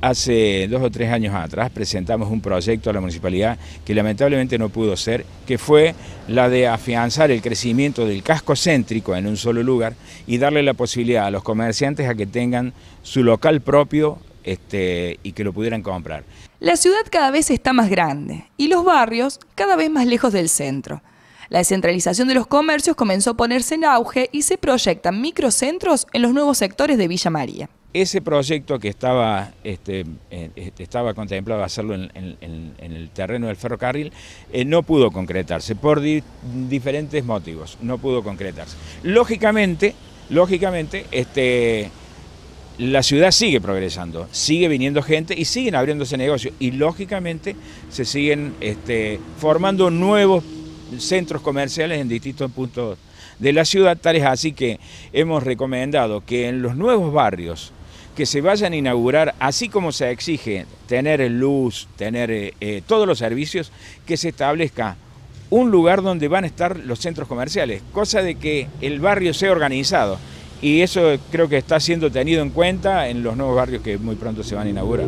Hace dos o tres años atrás presentamos un proyecto a la municipalidad que lamentablemente no pudo ser, que fue la de afianzar el crecimiento del casco céntrico en un solo lugar y darle la posibilidad a los comerciantes a que tengan su local propio este, y que lo pudieran comprar. La ciudad cada vez está más grande y los barrios cada vez más lejos del centro. La descentralización de los comercios comenzó a ponerse en auge y se proyectan microcentros en los nuevos sectores de Villa María. Ese proyecto que estaba, este, eh, estaba contemplado hacerlo en, el terreno del ferrocarril eh, no pudo concretarse por diferentes motivos, no pudo concretarse. Lógicamente, lógicamente este, la ciudad sigue progresando, sigue viniendo gente y siguen abriéndose negocios y lógicamente se siguen este, formando nuevos centros comerciales en distintos puntos de la ciudad, tales así que hemos recomendado que en los nuevos barrios que se vayan a inaugurar, así como se exige tener luz, tener eh, eh, todos los servicios, que se establezca un lugar donde van a estar los centros comerciales, cosa de que el barrio sea organizado. Y eso creo que está siendo tenido en cuenta en los nuevos barrios que muy pronto se van a inaugurar.